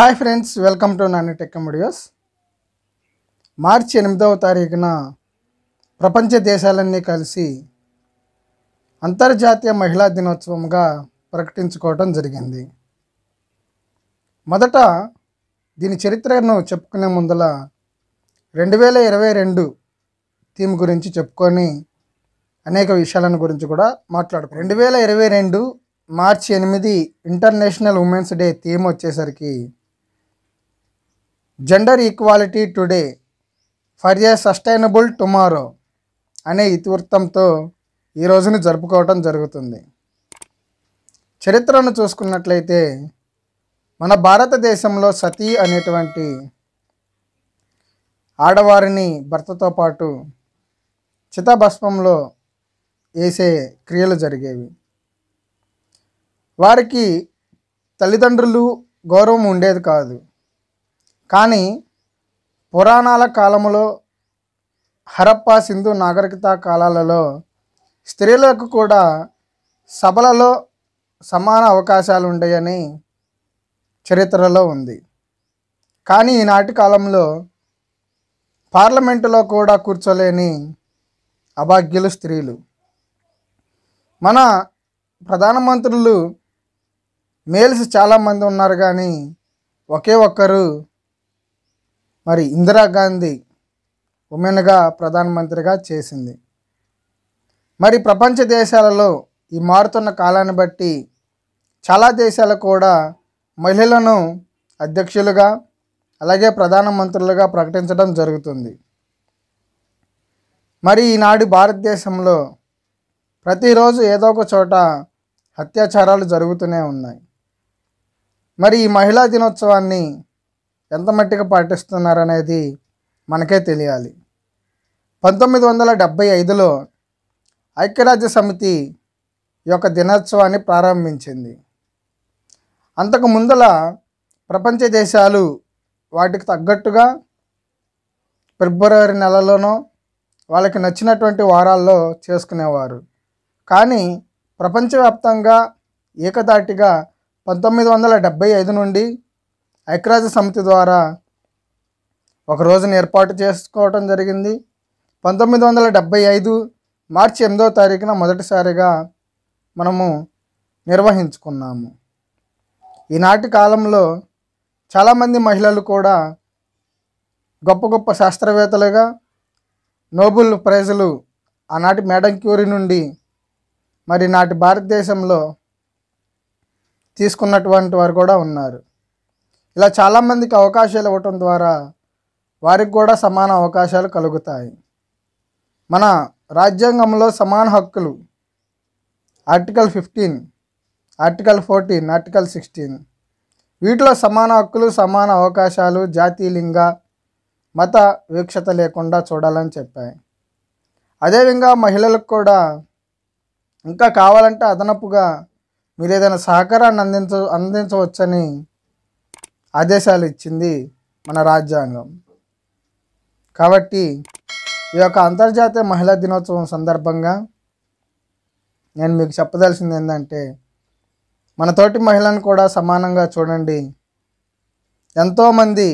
hi friends welcome to Nani tech videos మార్చి ఎనిమిదవ తారీఖున ప్రపంచ దేశాలన్నీ కలిసి అంతర్జాతీయ మహిళా దినోత్సవంగా ప్రకటించుకోవడం జరిగింది మొదట దీని చరిత్రను చెప్పుకునే ముందల రెండు వేల ఇరవై రెండు థీమ్ గురించి చెప్పుకొని అనేక విషయాలను గురించి కూడా మాట్లాడుకు రెండు వేల ఇరవై రెండు మార్చి ఎనిమిది ఇంటర్నేషనల్ ఉమెన్స్ డే థీమ్ వచ్చేసరికి gender equality today for a sustainable tomorrow అనే ఇతివృత్తంతో ఈ రోజును జరుపుకోవటం జరుగుతుంది చరిత్రను చూసుకున్నట్లయితే మన భారతదేశంలో సతీ అనేటువంటి ఆడవారిని భర్తతో పాటు చితాభస్మంలో వేసే క్రియలు జరిగేవి వారికి తల్లిదండ్రులు గౌరవం ఉండేది కాదు కానీ పురాణాల కాలములో హరప్ప సింధు నాగరికత కాలాలలో స్త్రీలకు కూడా సభలలో సమాన అవకాశాలు ఉంటాయని చరిత్రలో ఉంది కానీ ఈనాటి కాలంలో పార్లమెంటులో కూడా కూర్చోలేని అభాగ్యులు స్త్రీలు మన ప్రధానమంత్రులు మేల్స్ చాలామంది ఉన్నారు కానీ ఒకే ఒక్కరు మరి ఇందిరాగాంధీ ఉమెన్గా ప్రధానమంత్రిగా చేసింది మరి ప్రపంచ దేశాలలో ఈ మారుతున్న కాలాన్ని బట్టి చాలా దేశాలు కూడా మహిళలను అధ్యక్షులుగా అలాగే ప్రధానమంత్రులుగా ప్రకటించడం జరుగుతుంది మరి ఈనాడు భారతదేశంలో ప్రతిరోజు ఏదో ఒక చోట అత్యాచారాలు జరుగుతూనే ఉన్నాయి మరి ఈ మహిళా దినోత్సవాన్ని ఎంత మట్టిగా పాటిస్తున్నారనేది మనకే తెలియాలి పంతొమ్మిది వందల డెబ్భై ఐదులో ఐక్యరాజ్య సమితి యొక్క దినోత్సవాన్ని ప్రారంభించింది అంతకు ముందల ప్రపంచ దేశాలు వాటికి తగ్గట్టుగా ఫిబ్రవరి నెలలోనో వాళ్ళకి నచ్చినటువంటి వారాల్లో చేసుకునేవారు కానీ ప్రపంచవ్యాప్తంగా ఏకదాటిగా పంతొమ్మిది వందల డెబ్భై ఐదు నుండి ఐక్యరాజ్య సమితి ద్వారా ఒక రోజున ఏర్పాటు చేసుకోవటం జరిగింది పంతొమ్మిది వందల డెబ్భై ఐదు మార్చి ఎనిమిదో తారీఖున మొదటిసారిగా మనము నిర్వహించుకున్నాము ఈనాటి కాలంలో చాలామంది మహిళలు కూడా గొప్ప గొప్ప శాస్త్రవేత్తలుగా నోబుల్ ప్రైజులు ఆనాటి మేడం క్యూరీ నుండి మరి నాటి భారతదేశంలో తీసుకున్నటువంటి వారు కూడా ఉన్నారు ఇలా చాలామందికి అవకాశాలు ఇవ్వటం ద్వారా వారికి కూడా సమాన అవకాశాలు కలుగుతాయి మన రాజ్యాంగంలో సమాన హక్కులు article fifteen article fourteen article sixteen వీటిలో సమాన హక్కులు సమాన అవకాశాలు జాతి లింగ మత వీక్షత లేకుండా చూడాలని చెప్పాయి అదేవిధంగా మహిళలకు కూడా ఇంకా కావాలంటే అదనపుగా మీరు ఏదైనా సహకారాన్ని అందించ అందించవచ్చని ఆదేశాలు ఇచ్చింది మన రాజ్యాంగం కాబట్టి ఈ యొక్క అంతర్జాతీయ మహిళా దినోత్సవం సందర్భంగా నేను మీకు చెప్పదలసింది ఏంటంటే మన తోటి మహిళను కూడా సమానంగా చూడండి ఎంతోమంది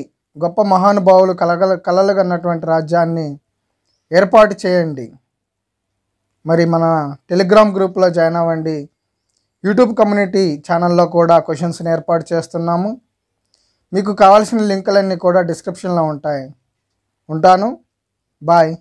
గొప్ప మహానుభావులు కలగల కలలు కన్నటువంటి రాజ్యాన్ని ఏర్పాటు చేయండి మరి మన టెలిగ్రామ్ గ్రూప్లో జాయిన్ అవ్వండి యూట్యూబ్ కమ్యూనిటీ ఛానల్లో కూడా క్వశ్చన్స్ని ఏర్పాటు చేస్తున్నాము మీకు కావాల్సిన లింకులన్నీ కూడా డిస్క్రిప్షన్లో ఉంటాయి ఉంటాను బాయ్